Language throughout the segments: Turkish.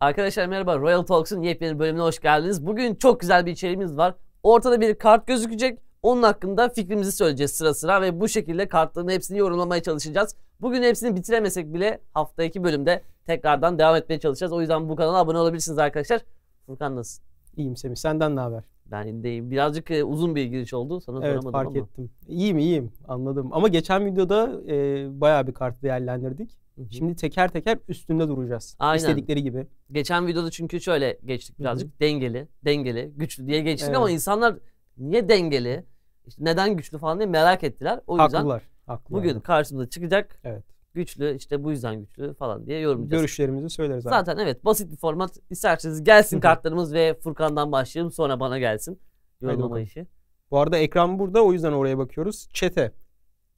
Arkadaşlar merhaba Royal Talks'un yepyeni bölümüne hoş geldiniz. Bugün çok güzel bir içeriğimiz var. Ortada bir kart gözükecek. Onun hakkında fikrimizi söyleyeceğiz sıra sıra ve bu şekilde kartların hepsini yorumlamaya çalışacağız. Bugün hepsini bitiremesek bile haftaki bölümde tekrardan devam etmeye çalışacağız. O yüzden bu kanala abone olabilirsiniz arkadaşlar. Furkan nasılsın? İyiyim Semih. Senden ne haber? Ben deyim. Birazcık e, uzun bir giriş oldu. Sana evet, fark ama. ettim. İyiyim iyiyim. Anladım. Ama geçen videoda e, bayağı bir kart değerlendirdik. Şimdi teker teker üstünde duracağız. Aynen. İstedikleri gibi. Geçen videoda çünkü şöyle geçtik birazcık. Hı hı. Dengeli, dengeli, güçlü diye geçtik evet. ama insanlar niye dengeli, işte neden güçlü falan diye merak ettiler. O yüzden haklılar, haklılar. bugün karşımıza çıkacak. Evet. Güçlü işte bu yüzden güçlü falan diye yorumlayacağız. Görüşlerimizi söyleriz abi. Zaten evet basit bir format. İsterseniz gelsin kartlarımız ve Furkan'dan başlayalım sonra bana gelsin. Yorumlama işi. Bu arada ekran burada o yüzden oraya bakıyoruz. Çete.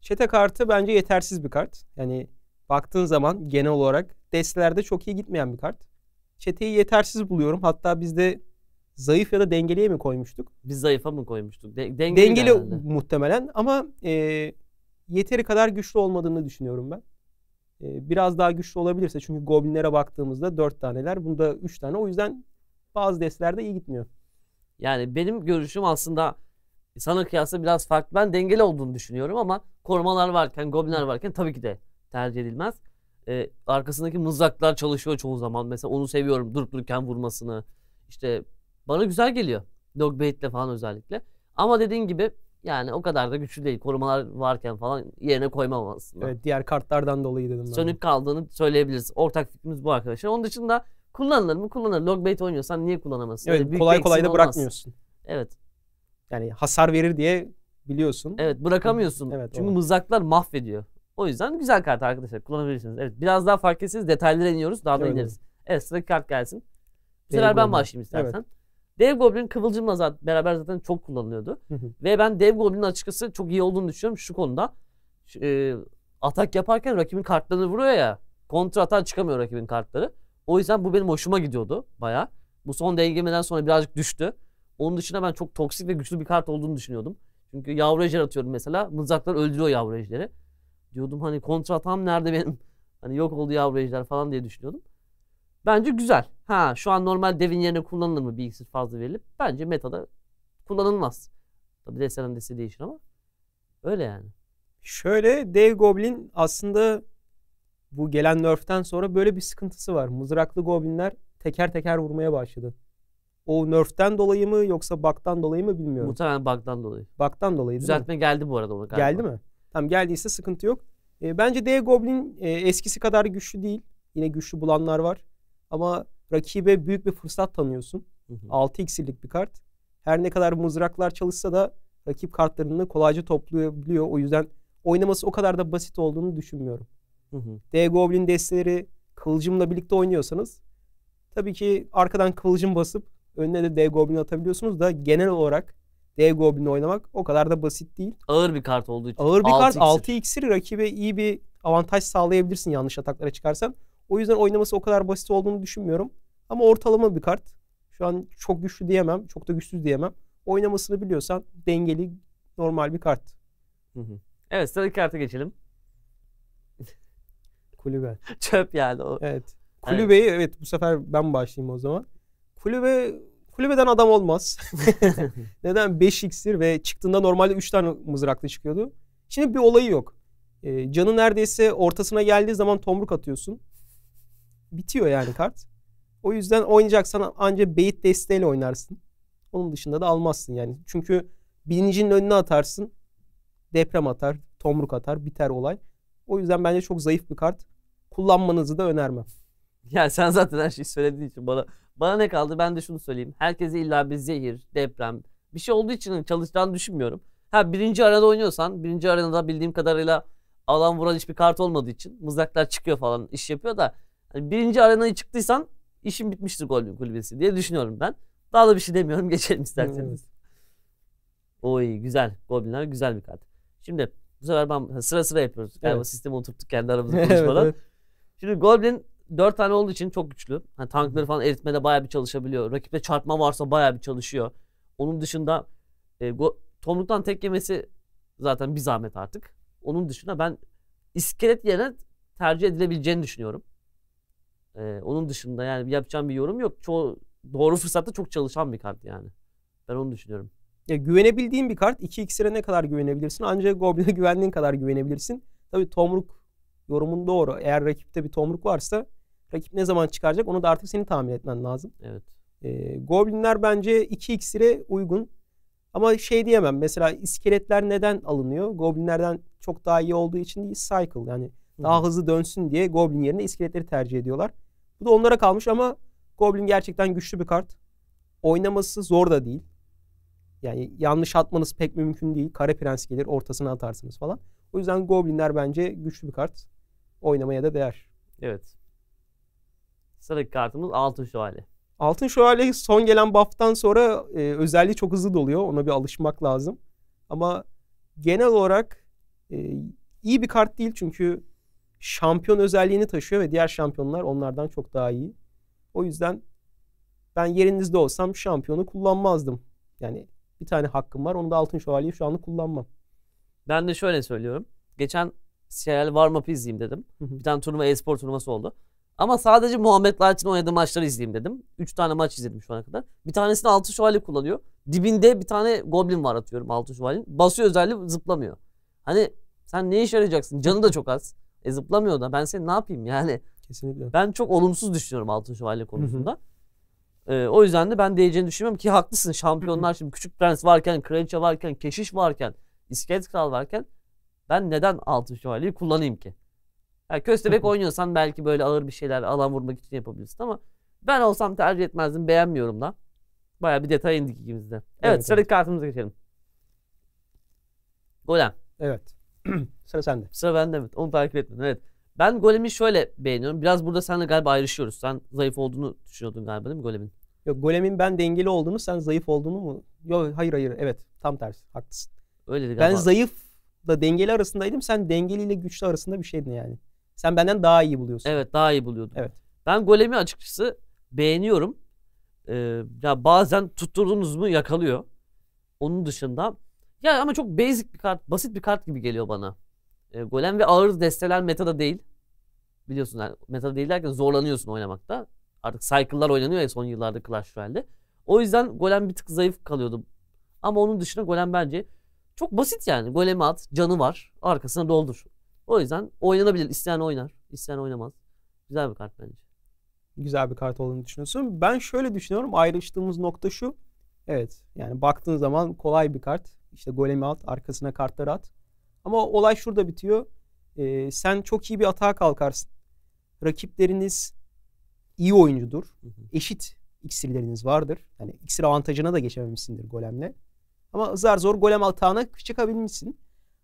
Çete kartı bence yetersiz bir kart. Yani baktığın zaman genel olarak destelerde çok iyi gitmeyen bir kart. Çeteyi yetersiz buluyorum. Hatta bizde zayıf ya da dengeliye mi koymuştuk? Biz zayıfa mı koymuştuk? De- dengeli dengeli muhtemelen ama e, yeteri kadar güçlü olmadığını düşünüyorum ben. E, biraz daha güçlü olabilirse çünkü goblinlere baktığımızda 4 taneler bunda 3 tane o yüzden bazı destelerde iyi gitmiyor. Yani benim görüşüm aslında sana kıyasla biraz farklı. Ben dengeli olduğunu düşünüyorum ama korumalar varken, goblinler varken tabii ki de tercih edilmez. E, arkasındaki mızraklar çalışıyor çoğu zaman. Mesela onu seviyorum durup dururken vurmasını. İşte bana güzel geliyor. Dog bait'le falan özellikle. Ama dediğin gibi yani o kadar da güçlü değil. Korumalar varken falan yerine koymam aslında. Evet diğer kartlardan dolayı dedim ben. Sönük kaldığını söyleyebiliriz. Ortak fikrimiz bu arkadaşlar. Onun dışında kullanılır mı? Kullanılır. Logbait oynuyorsan niye kullanamazsın? Evet, yani kolay kolay da olmaz. bırakmıyorsun. Evet. Yani hasar verir diye biliyorsun. Evet bırakamıyorsun. Evet, Çünkü o. mızraklar mahvediyor. O yüzden güzel kart arkadaşlar kullanabilirsiniz. Evet biraz daha fark etsiniz detaylara iniyoruz daha da ineriz. Evet sıradaki kart gelsin. Bu sefer ben başlayayım istersen. Evet. Dev Goblin Kıvılcım'la zaten, beraber zaten çok kullanılıyordu. Ve ben Dev Goblin'in açıkçası çok iyi olduğunu düşünüyorum şu konuda. e, atak yaparken rakibin kartlarını vuruyor ya. Kontra atan çıkamıyor rakibin kartları. O yüzden bu benim hoşuma gidiyordu baya. Bu son dengelemeden sonra birazcık düştü. Onun dışında ben çok toksik ve güçlü bir kart olduğunu düşünüyordum. Çünkü yavru ejder atıyorum mesela. Mızraklar öldürüyor yavru ejderi. Diyordum hani kontratam nerede benim? Hani yok oldu yavru ejder falan diye düşünüyordum. Bence güzel. Ha şu an normal devin yerine kullanılır mı bilgisiz fazla verilip? Bence metada kullanılmaz. tabi desenin desi değişir ama. Öyle yani. Şöyle dev goblin aslında bu gelen nerf'ten sonra böyle bir sıkıntısı var. Mızraklı goblinler teker teker vurmaya başladı. O nerf'ten dolayı mı yoksa bug'dan dolayı mı bilmiyorum. Muhtemelen bug'dan dolayı. Bug'dan dolayı değil Düzeltme mi? geldi bu arada ona galiba. Geldi mi? Tamam geldiyse sıkıntı yok. E, bence D Goblin e, eskisi kadar güçlü değil. Yine güçlü bulanlar var. Ama rakibe büyük bir fırsat tanıyorsun. Hı hı. 6 iksirlik bir kart. Her ne kadar mızraklar çalışsa da rakip kartlarını kolayca toplayabiliyor. O yüzden oynaması o kadar da basit olduğunu düşünmüyorum. D Goblin desteleri kılıcımla birlikte oynuyorsanız tabii ki arkadan kılıcım basıp önüne de D Goblin atabiliyorsunuz da genel olarak dev Goblin'i oynamak o kadar da basit değil. Ağır bir kart olduğu için. Ağır bir 6 kart. Iksir. 6 iksiri rakibe iyi bir avantaj sağlayabilirsin yanlış ataklara çıkarsan. O yüzden oynaması o kadar basit olduğunu düşünmüyorum. Ama ortalama bir kart. Şu an çok güçlü diyemem. Çok da güçsüz diyemem. Oynamasını biliyorsan dengeli normal bir kart. Evet sıradaki karta geçelim. Kulübe. Çöp yani o. Evet. Kulübeyi evet. evet bu sefer ben başlayayım o zaman. Kulübe Kulübeden adam olmaz. Neden? 5 iksir ve çıktığında normalde 3 tane mızraklı çıkıyordu. Şimdi bir olayı yok. E, canı neredeyse ortasına geldiği zaman tomruk atıyorsun. Bitiyor yani kart. O yüzden oynayacaksan ancak beyit desteğiyle oynarsın. Onun dışında da almazsın yani. Çünkü bilincinin önüne atarsın. Deprem atar, tomruk atar, biter olay. O yüzden bence çok zayıf bir kart. Kullanmanızı da önermem. Yani sen zaten her şeyi söylediğin için bana bana ne kaldı? Ben de şunu söyleyeyim. Herkese illa bir zehir, deprem, bir şey olduğu için çalışacağını düşünmüyorum. Ha birinci arada oynuyorsan, birinci arada bildiğim kadarıyla alan vuran hiçbir kart olmadığı için mızraklar çıkıyor falan iş yapıyor da hani birinci arenayı çıktıysan işin bitmiştir gol kulübesi diye düşünüyorum ben. Daha da bir şey demiyorum geçelim isterseniz. Evet. Oy güzel. Goblinler güzel bir kart. Şimdi bu sefer ben sıra sıra yapıyoruz. Galiba evet. sistemi oturttuk kendi aramızda konuşmadan. evet, evet. Şimdi Goblin 4 tane olduğu için çok güçlü. Yani tankları falan eritmede bayağı bir çalışabiliyor. Rakipte çarpma varsa bayağı bir çalışıyor. Onun dışında e, go- Tomruk'tan tek yemesi zaten bir zahmet artık. Onun dışında ben iskelet yerine tercih edilebileceğini düşünüyorum. Ee, onun dışında yani yapacağım bir yorum yok. Çoğu doğru fırsatta çok çalışan bir kart yani. Ben onu düşünüyorum. Ya güvenebildiğin bir kart. 2 iksire ne kadar güvenebilirsin? Ancak Goblin'e güvendiğin kadar güvenebilirsin. Tabii Tomruk yorumun doğru. Eğer rakipte bir Tomruk varsa Rakip ne zaman çıkaracak onu da artık senin tahmin etmen lazım. Evet. E, Goblinler bence 2x'lere uygun. Ama şey diyemem mesela iskeletler neden alınıyor? Goblinlerden çok daha iyi olduğu için değil cycle yani Hı. daha hızlı dönsün diye Goblin yerine iskeletleri tercih ediyorlar. Bu da onlara kalmış ama Goblin gerçekten güçlü bir kart. Oynaması zor da değil. Yani yanlış atmanız pek mümkün değil. Kare Prens gelir ortasına atarsınız falan. O yüzden Goblinler bence güçlü bir kart. Oynamaya da değer. Evet. Sıradaki kartımız Altın Şövalye. Altın Şövalye son gelen buff'tan sonra e, özelliği çok hızlı doluyor. Ona bir alışmak lazım. Ama genel olarak e, iyi bir kart değil çünkü şampiyon özelliğini taşıyor ve diğer şampiyonlar onlardan çok daha iyi. O yüzden ben yerinizde olsam şampiyonu kullanmazdım. Yani bir tane hakkım var. Onu da Altın Şövalye'yi şu anlık kullanmam. Ben de şöyle söylüyorum. Geçen CL warm up izleyeyim dedim. bir tane turnuva e-spor turnuvası oldu. Ama sadece Muhammed Laçin oynadığı maçları izleyeyim dedim. 3 tane maç izledim şu ana kadar. Bir tanesini altı şövalye kullanıyor. Dibinde bir tane goblin var atıyorum altı şövalyenin. Basıyor özelliği zıplamıyor. Hani sen ne işe yarayacaksın? Canı da çok az. E zıplamıyor da ben seni ne yapayım yani? Kesinlikle. Ben çok olumsuz düşünüyorum altın şövalye konusunda. Ee, o yüzden de ben değeceğini düşünmüyorum ki haklısın. Şampiyonlar şimdi Küçük Prens varken, Kraliçe varken, Keşiş varken, İskelet Kral varken ben neden altın şövalyeyi kullanayım ki? Yani köstebek oynuyorsan belki böyle ağır bir şeyler alan vurmak için yapabilirsin ama ben olsam tercih etmezdim. Beğenmiyorum da. Baya bir detay indik ikimiz Evet, evet sıradaki evet. kartımıza geçelim. Golem. Evet. Sıra sende. Sıra bende evet. Onu takip etmedim. Evet. Ben Golem'i şöyle beğeniyorum. Biraz burada seninle galiba ayrışıyoruz. Sen zayıf olduğunu düşünüyordun galiba değil mi Golem'in? Yok Golem'in ben dengeli olduğunu sen zayıf olduğunu mu? Yok hayır hayır evet tam tersi haklısın. Öyle galiba. Ben zayıf da dengeli arasındaydım sen dengeli ile güçlü arasında bir şeydin yani. Sen benden daha iyi buluyorsun. Evet daha iyi buluyordum. Evet. Ben Golem'i açıkçası beğeniyorum. Ee, ya bazen tutturduğunuz mu yakalıyor. Onun dışında ya ama çok basic bir kart, basit bir kart gibi geliyor bana. Ee, Golem ve ağır desteler metada değil. Biliyorsun yani metada değil derken zorlanıyorsun oynamakta. Artık cycle'lar oynanıyor ya son yıllarda Clash Royale'de. O yüzden Golem bir tık zayıf kalıyordu. Ama onun dışında Golem bence çok basit yani. Golem'i at, canı var, arkasına doldur. O yüzden oynanabilir. İsteyen oynar. isteyen oynamaz. Güzel bir kart bence. Güzel bir kart olduğunu düşünüyorsun. Ben şöyle düşünüyorum. Ayrıştığımız nokta şu. Evet. Yani baktığın zaman kolay bir kart. İşte golemi alt, Arkasına kartları at. Ama olay şurada bitiyor. Ee, sen çok iyi bir atağa kalkarsın. Rakipleriniz iyi oyuncudur. Eşit iksirleriniz vardır. Yani iksir avantajına da geçememişsindir golemle. Ama zar zor golem atağına çıkabilmişsin.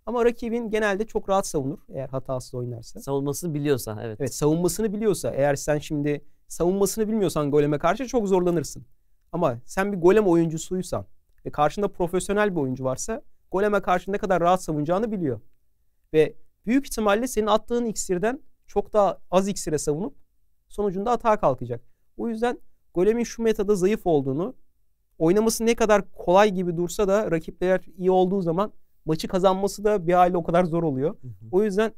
Ama rakibin genelde çok rahat savunur eğer hatasız oynarsa. Savunmasını biliyorsa evet. Evet savunmasını biliyorsa eğer sen şimdi savunmasını bilmiyorsan goleme karşı çok zorlanırsın. Ama sen bir golem oyuncusuysan ve karşında profesyonel bir oyuncu varsa goleme karşı ne kadar rahat savunacağını biliyor. Ve büyük ihtimalle senin attığın iksirden çok daha az iksire savunup sonucunda hata kalkacak. O yüzden golemin şu metada zayıf olduğunu, oynaması ne kadar kolay gibi dursa da rakipler iyi olduğu zaman maçı kazanması da bir hali o kadar zor oluyor. Hı hı. O yüzden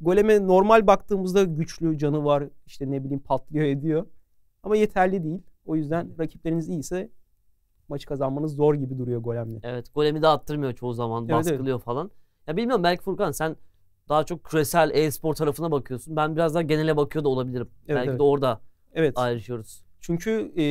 Golem'e normal baktığımızda güçlü canı var. işte ne bileyim patlıyor ediyor. Ama yeterli değil. O yüzden rakipleriniz iyiyse maçı kazanmanız zor gibi duruyor Golem'le. Evet Golem'i de attırmıyor çoğu zaman. Evet, baskılıyor evet. falan. Ya bilmiyorum belki Furkan sen daha çok küresel e-spor tarafına bakıyorsun. Ben biraz daha genele bakıyor da olabilirim. Evet, belki evet. de orada evet. ayrışıyoruz. Çünkü e,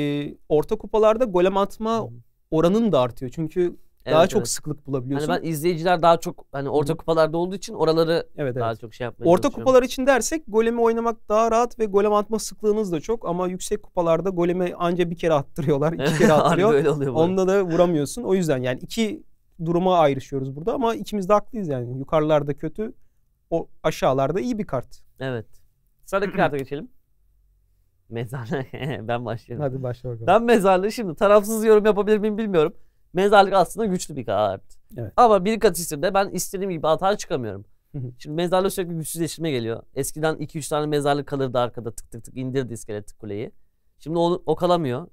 orta kupalarda golem atma hmm. oranın da artıyor. Çünkü Evet, daha evet. çok sıklık hani bulabiliyorsun. Hani ben izleyiciler daha çok hani orta kupalarda olduğu için oraları evet, daha çok şey yapmaya Orta kupalar için dersek golemi oynamak daha rahat ve golem atma sıklığınız da çok ama yüksek kupalarda golemi anca bir kere attırıyorlar, iki kere attırıyor. öyle oluyor Onda da vuramıyorsun. O yüzden yani iki duruma ayrışıyoruz burada ama ikimiz de haklıyız yani. Yukarılarda kötü, o aşağılarda iyi bir kart. Evet. Sıradaki karta geçelim. Mezarlık. ben başlıyorum. Hadi başla bakalım. Ben mezarlı. şimdi tarafsız yorum yapabilir miyim bilmiyorum. Mezarlık aslında güçlü bir karardı. Evet. Ama bir kat isimde ben istediğim gibi atağa çıkamıyorum. Şimdi mezarlık sürekli güçsüzleşme geliyor. Eskiden 2-3 tane mezarlık kalırdı arkada tık tık tık indirdi iskelet kuleyi. Şimdi o, o kalamıyor.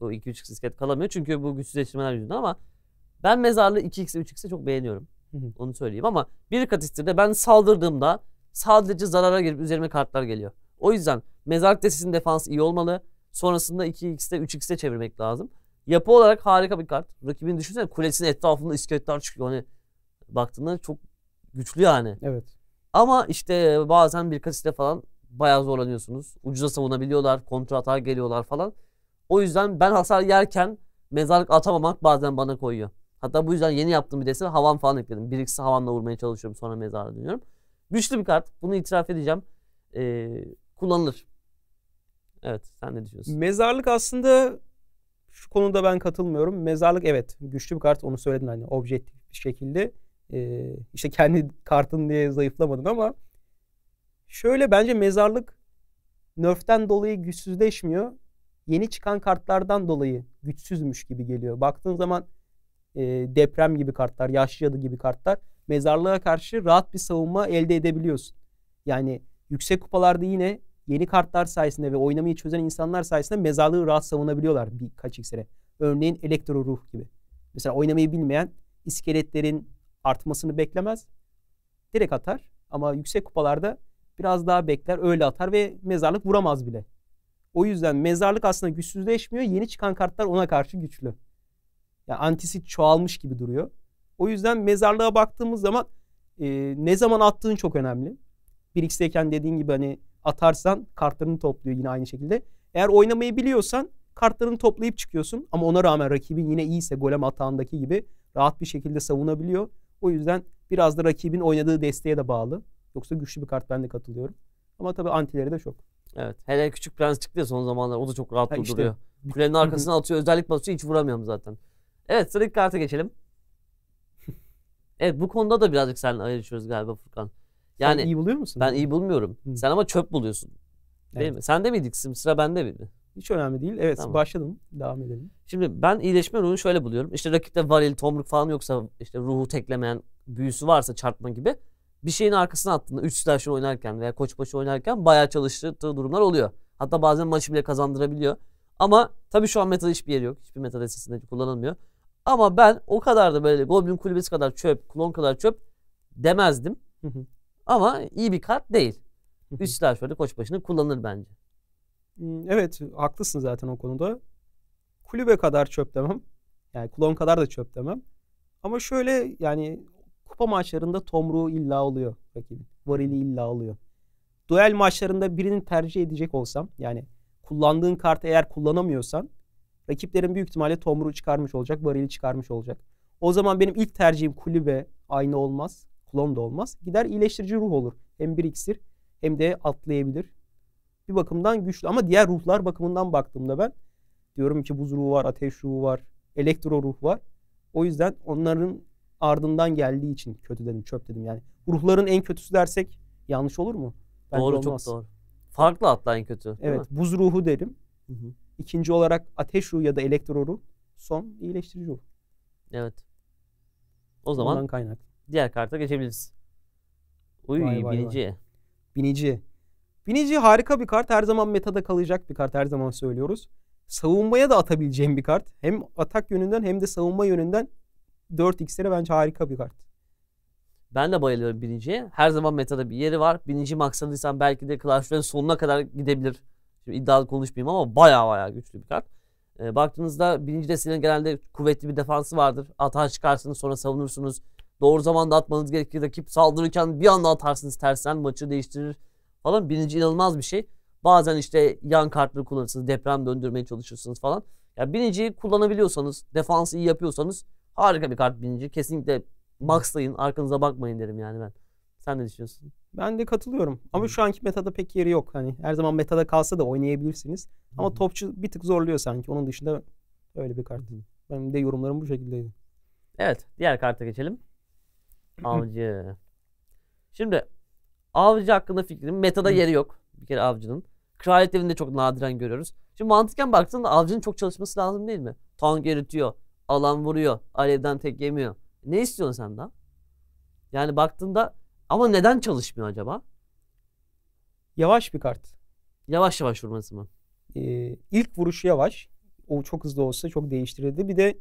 O 2-3 iskelet kalamıyor çünkü bu güçsüzleşmeler yüzünden ama ben mezarlığı 2x 3x'e çok beğeniyorum. Onu söyleyeyim ama bir kat istirde ben saldırdığımda sadece zarara girip üzerime kartlar geliyor. O yüzden mezarlık destesinin defans iyi olmalı. Sonrasında 2x'te 3x'te çevirmek lazım. Yapı olarak harika bir kart. Rakibin düşünsene kulesinin etrafında iskeletler çıkıyor. Hani baktığında çok güçlü yani. Evet. Ama işte bazen bir kasiste falan bayağı zorlanıyorsunuz. Ucuza savunabiliyorlar, kontra atar geliyorlar falan. O yüzden ben hasar yerken mezarlık atamamak bazen bana koyuyor. Hatta bu yüzden yeni yaptığım bir dese havan falan ekledim. Bir ikisi havanla vurmaya çalışıyorum sonra mezarlığa dönüyorum. Güçlü bir kart. Bunu itiraf edeceğim. Ee, kullanılır. Evet sen ne düşünüyorsun? Mezarlık aslında şu konuda ben katılmıyorum. Mezarlık evet güçlü bir kart onu söyledin hani objektif bir şekilde. Ee, işte kendi kartın diye zayıflamadın ama şöyle bence mezarlık nerf'ten dolayı güçsüzleşmiyor. Yeni çıkan kartlardan dolayı güçsüzmüş gibi geliyor. Baktığın zaman e, deprem gibi kartlar, yaşlı cadı gibi kartlar mezarlığa karşı rahat bir savunma elde edebiliyorsun. Yani yüksek kupalarda yine yeni kartlar sayesinde ve oynamayı çözen insanlar sayesinde mezarlığı rahat savunabiliyorlar birkaç iksire. Örneğin elektro ruh gibi. Mesela oynamayı bilmeyen iskeletlerin artmasını beklemez. Direkt atar ama yüksek kupalarda biraz daha bekler öyle atar ve mezarlık vuramaz bile. O yüzden mezarlık aslında güçsüzleşmiyor. Yeni çıkan kartlar ona karşı güçlü. Yani antisi çoğalmış gibi duruyor. O yüzden mezarlığa baktığımız zaman e, ne zaman attığın çok önemli. 1x'teyken dediğin gibi hani atarsan kartlarını topluyor yine aynı şekilde. Eğer oynamayı biliyorsan kartlarını toplayıp çıkıyorsun ama ona rağmen rakibin yine iyiyse golem atağındaki gibi rahat bir şekilde savunabiliyor. O yüzden biraz da rakibin oynadığı desteğe de bağlı. Yoksa güçlü bir kart ben de katılıyorum. Ama tabii antileri de çok. Evet. Hele Küçük Prens çıktı ya son zamanlar. O da çok rahat ha, durduruyor. Işte. Kulenin arkasına atıyor. Özellik basıyor. Hiç vuramıyorum zaten. Evet sıradaki karta geçelim. evet bu konuda da birazcık sen ayrışıyoruz galiba Furkan. Yani Sen iyi buluyor musun? Ben iyi bulmuyorum. Hı. Sen ama çöp buluyorsun. Değil evet. mi? Sen de miydik? Sıra bende miydi? Hiç önemli değil. Evet tamam. başladım. Devam edelim. Şimdi ben iyileşme ruhunu şöyle buluyorum. İşte rakipte varil, tomruk falan yoksa işte ruhu teklemeyen büyüsü varsa çarpma gibi bir şeyin arkasına attığında 3 slasher oynarken veya koçbaşı oynarken bayağı çalıştığı durumlar oluyor. Hatta bazen maçı bile kazandırabiliyor. Ama tabii şu an meta hiçbir yeri yok. Hiçbir meta destesinde kullanılmıyor. Ama ben o kadar da böyle Goblin kulübesi kadar çöp, klon kadar çöp demezdim. Ama iyi bir kart değil. Üst şöyle Koçbaşı'nı kullanır bence. Hmm, evet haklısın zaten o konuda. Kulübe kadar çöp demem. Yani kulon kadar da çöp demem. Ama şöyle yani kupa maçlarında tomruğu illa oluyor rakibin. Varili illa oluyor. Duel maçlarında birini tercih edecek olsam yani kullandığın kartı eğer kullanamıyorsan rakiplerin büyük ihtimalle tomruğu çıkarmış olacak, varili çıkarmış olacak. O zaman benim ilk tercihim kulübe aynı olmaz. Klon da olmaz. Gider iyileştirici ruh olur. Hem bir iksir hem de atlayabilir. Bir bakımdan güçlü ama diğer ruhlar bakımından baktığımda ben diyorum ki buz ruhu var, ateş ruhu var, elektro ruh var. O yüzden onların ardından geldiği için kötü dedim, çöp dedim yani. Ruhların en kötüsü dersek yanlış olur mu? Bence doğru, olmaz. çok doğru. Farklı hatta en kötü. Evet, mi? buz ruhu derim. Hı hı. İkinci olarak ateş ruhu ya da elektro ruh. Son iyileştirici ruh. Evet. O zaman Ondan kaynak. Diğer karta geçebiliriz. Uy vay, binici. Vay. Binici. Binici harika bir kart. Her zaman metada kalacak bir kart. Her zaman söylüyoruz. Savunmaya da atabileceğim bir kart. Hem atak yönünden hem de savunma yönünden 4x'lere bence harika bir kart. Ben de bayılıyorum biniciye. Her zaman metada bir yeri var. Binici maksadıysan belki de Clash sonuna kadar gidebilir. Şimdi iddialı konuşmayayım ama baya baya güçlü bir kart. E, baktığınızda birinci destinin genelde kuvvetli bir defansı vardır. Atağa çıkarsınız sonra savunursunuz. Doğru zamanda atmanız gerekir. Rakip saldırırken bir anda atarsınız tersen maçı değiştirir falan. Birinci inanılmaz bir şey. Bazen işte yan kartları kullanırsınız. Deprem döndürmeye çalışırsınız falan. Ya yani birinciyi kullanabiliyorsanız, defansı iyi yapıyorsanız harika bir kart birinci. Kesinlikle maxlayın, arkanıza bakmayın derim yani ben. Sen ne düşünüyorsun? Ben de katılıyorum. Ama Hı. şu anki metada pek yeri yok. Hani her zaman metada kalsa da oynayabilirsiniz. Ama topçu bir tık zorluyor sanki. Onun dışında öyle bir kart. Benim de yorumlarım bu şekildeydi. Evet, diğer karta geçelim. Avcı. Şimdi avcı hakkında fikrim metada yeri yok. Bir kere avcının. Kraliyet evinde çok nadiren görüyoruz. Şimdi mantıken baktığında avcının çok çalışması lazım değil mi? Tank eritiyor. Alan vuruyor. Alevden tek yemiyor. Ne istiyorsun sen daha? Yani baktığında ama neden çalışmıyor acaba? Yavaş bir kart. Yavaş yavaş vurması mı? Ee, ilk vuruşu yavaş. O çok hızlı olsa çok değiştirirdi. Bir de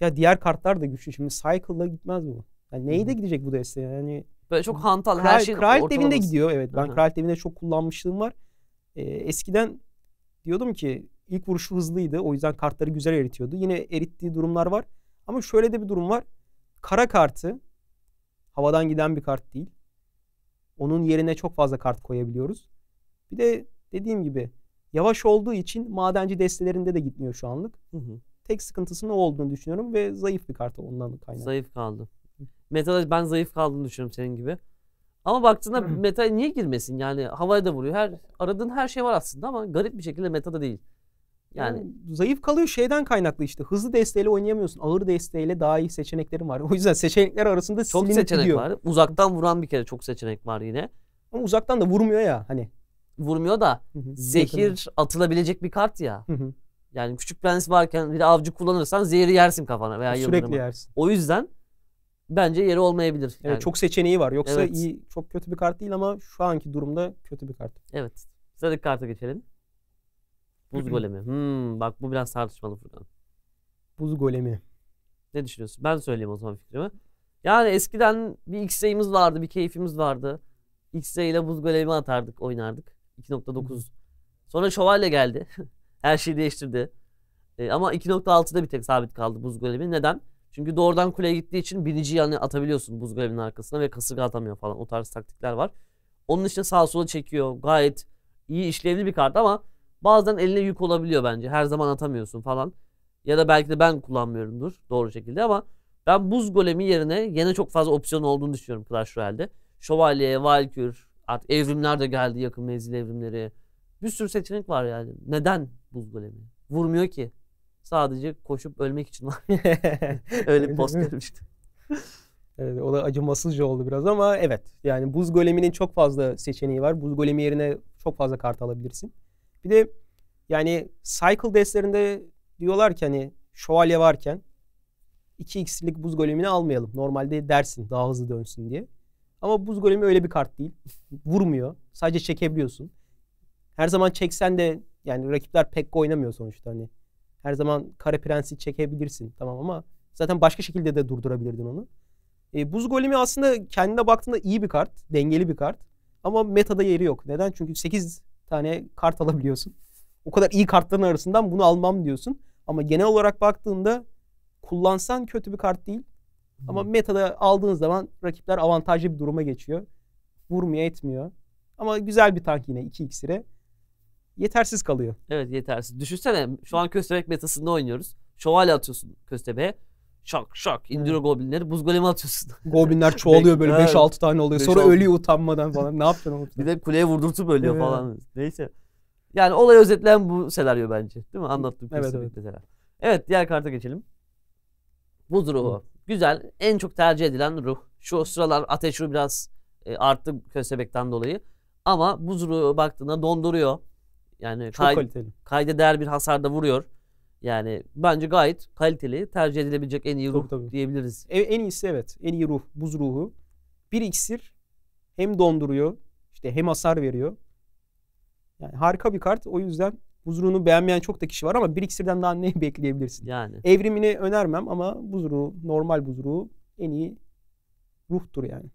ya diğer kartlar da güçlü. Şimdi Cycle'la gitmez bu. Yani neye de gidecek bu deste yani. Böyle çok hantal her şey. Kraliyet evinde gidiyor evet. Ben hı evinde çok kullanmışlığım var. Ee, eskiden diyordum ki ilk vuruşu hızlıydı. O yüzden kartları güzel eritiyordu. Yine erittiği durumlar var. Ama şöyle de bir durum var. Kara kartı havadan giden bir kart değil. Onun yerine çok fazla kart koyabiliyoruz. Bir de dediğim gibi yavaş olduğu için madenci destelerinde de gitmiyor şu anlık. Hı hı. Tek sıkıntısının o olduğunu düşünüyorum ve zayıf bir kart ondan kaynaklı. Zayıf kaldı. Metal'e ben zayıf kaldığını düşünüyorum senin gibi. Ama baktığında metal niye girmesin? Yani havaya da vuruyor. Her aradığın her şey var aslında ama garip bir şekilde meta da değil. Yani, yani zayıf kalıyor şeyden kaynaklı işte. Hızlı desteğiyle oynayamıyorsun. Ağır desteğiyle daha iyi seçeneklerin var. O yüzden seçenekler arasında çok seçenek gidiyor. var. Uzaktan vuran bir kere çok seçenek var yine. Ama uzaktan da vurmuyor ya hani. Vurmuyor da zehir atılabilecek bir kart ya. Yani küçük prens varken bir avcı kullanırsan zehri yersin kafana veya Sürekli yıldırıma. yersin. O yüzden bence yeri olmayabilir. Yani. Evet, çok seçeneği var. Yoksa evet. iyi çok kötü bir kart değil ama şu anki durumda kötü bir kart. Evet. Sıradaki karta geçelim. Buz golemi. Hmm, bak bu biraz tartışmalı buradan. Buz golemi. Ne düşünüyorsun? Ben söyleyeyim o zaman fikrimi. Yani eskiden bir X-ray'imiz vardı, bir keyfimiz vardı. X-ray ile buz golemi atardık, oynardık. 2.9. Sonra şövalye geldi. Her şeyi değiştirdi. E, ama 2.6'da bir tek sabit kaldı buz golemi. Neden? Çünkü doğrudan kuleye gittiği için binici yani atabiliyorsun buz görevinin arkasına ve kasırga atamıyor falan. O tarz taktikler var. Onun için sağa sola çekiyor. Gayet iyi işlevli bir kart ama bazen eline yük olabiliyor bence. Her zaman atamıyorsun falan. Ya da belki de ben kullanmıyorumdur doğru şekilde ama ben buz golemi yerine yine çok fazla opsiyon olduğunu düşünüyorum Clash Royale'de. Şövalye, Valkür, artık evrimler de geldi yakın menzil evrimleri. Bir sürü seçenek var yani. Neden buz golemi? Vurmuyor ki. Sadece koşup ölmek için var. Öyle bir post görmüştüm. Evet, o da acımasızca oldu biraz ama evet. Yani buz goleminin çok fazla seçeneği var. Buz golemi yerine çok fazla kart alabilirsin. Bir de yani cycle destlerinde diyorlar ki hani şövalye varken 2x'lik buz golemini almayalım. Normalde dersin daha hızlı dönsün diye. Ama buz golemi öyle bir kart değil. Vurmuyor. Sadece çekebiliyorsun. Her zaman çeksen de yani rakipler pek oynamıyor sonuçta hani. Her zaman kare prensi çekebilirsin tamam ama zaten başka şekilde de durdurabilirdin onu. E, buz golemi aslında kendine baktığında iyi bir kart. Dengeli bir kart. Ama metada yeri yok. Neden? Çünkü 8 tane kart alabiliyorsun. O kadar iyi kartların arasından bunu almam diyorsun. Ama genel olarak baktığında kullansan kötü bir kart değil. Hmm. Ama metada aldığın zaman rakipler avantajlı bir duruma geçiyor. Vurmuyor etmiyor. Ama güzel bir tank yine 2 iksire yetersiz kalıyor. Evet yetersiz. Düşünsene şu an köstebek metasında oynuyoruz. Şövalye atıyorsun köstebeğe. Şak şak indiriyor goblinleri. Buz golemi atıyorsun. Goblinler çoğalıyor böyle 5-6 evet. tane oluyor. Sonra altı. ölüyor utanmadan falan. ne yapacaksın oğlum? Bir de kuleye vurdurtu böyle evet. falan. Neyse. Yani olay özetlen bu senaryo bence. Değil mi? Anlattım. Evet, evet. Evet diğer karta geçelim. Buz ruhu. Hı. Güzel. En çok tercih edilen ruh. Şu sıralar ateş ruhu biraz e, arttı köstebekten dolayı. Ama buz ruhu baktığında donduruyor. Yani Çok kay- kaliteli. Kayda değer bir hasar da vuruyor. Yani bence gayet kaliteli, tercih edilebilecek en iyi ruh tabii, tabii. diyebiliriz. En, en iyisi evet. En iyi ruh, buz ruhu. Bir iksir hem donduruyor, işte hem hasar veriyor. Yani harika bir kart. O yüzden buz ruhunu beğenmeyen çok da kişi var ama bir iksirden daha ne bekleyebilirsin? Yani. Evrimini önermem ama buz ruhu, normal buz ruhu en iyi ruhtur yani.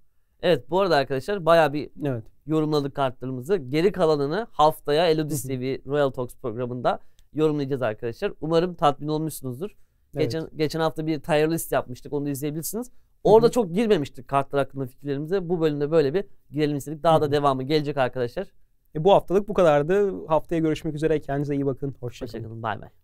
Evet bu arada arkadaşlar baya bir evet. yorumladık kartlarımızı. Geri kalanını haftaya Elodis TV Royal Talks programında yorumlayacağız arkadaşlar. Umarım tatmin olmuşsunuzdur. Evet. Geçen, geçen hafta bir tier list yapmıştık. Onu da izleyebilirsiniz. Orada çok girmemiştik kartlar hakkında fikirlerimize. Bu bölümde böyle bir girelim istedik. Daha da devamı gelecek arkadaşlar. E bu haftalık bu kadardı. Haftaya görüşmek üzere. Kendinize iyi bakın. Hoşçakalın. Hoşçakalın. Bay bay.